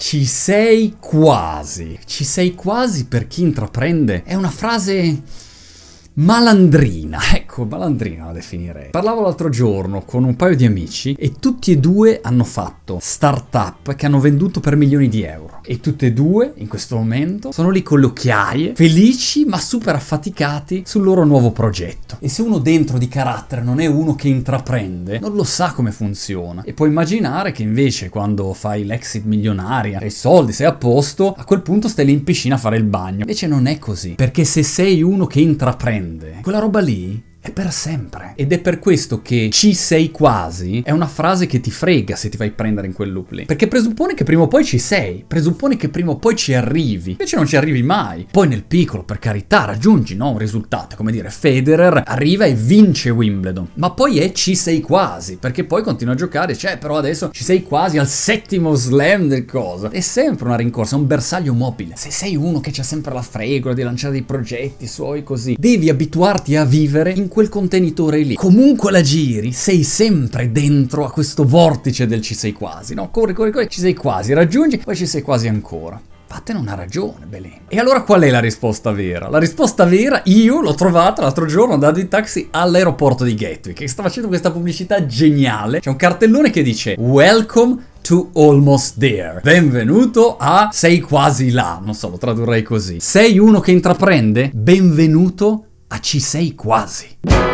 Ci sei quasi. Ci sei quasi per chi intraprende. È una frase Malandrina, ecco, malandrina la definirei. Parlavo l'altro giorno con un paio di amici e tutti e due hanno fatto startup che hanno venduto per milioni di euro. E tutti e due, in questo momento, sono lì con le occhiaie, felici ma super affaticati sul loro nuovo progetto. E se uno dentro di carattere non è uno che intraprende, non lo sa come funziona. E puoi immaginare che invece quando fai l'exit milionaria, hai i soldi, sei a posto, a quel punto stai lì in piscina a fare il bagno. Invece non è così, perché se sei uno che intraprende, prende. Quella roba lì è per sempre. Ed è per questo che ci sei quasi è una frase che ti frega se ti fai prendere in quel loop lì. Perché presuppone che prima o poi ci sei, presuppone che prima o poi ci arrivi, invece non ci arrivi mai. Poi nel piccolo, per carità, raggiungi no, un risultato, come dire, Federer arriva e vince Wimbledon, ma poi è ci sei quasi, perché poi continua a giocare, cioè però adesso ci sei quasi al settimo slam del cosa. È sempre una rincorsa, è un bersaglio mobile. Se sei uno che c'ha sempre la fregola di lanciare dei progetti suoi così, devi abituarti a vivere in quel contenitore lì. Comunque la giri, sei sempre dentro a questo vortice del ci sei quasi, no? Corri, corri, corri, ci sei quasi, raggiungi, poi ci sei quasi ancora. Fattene una ragione, Belen. E allora qual è la risposta vera? La risposta vera io l'ho trovata l'altro giorno andando in taxi all'aeroporto di Gatwick, che sta facendo questa pubblicità geniale. C'è un cartellone che dice Welcome to almost there. Benvenuto a sei quasi là, non so, lo tradurrei così. Sei uno che intraprende? Benvenuto a a ah, Ci sei quasi.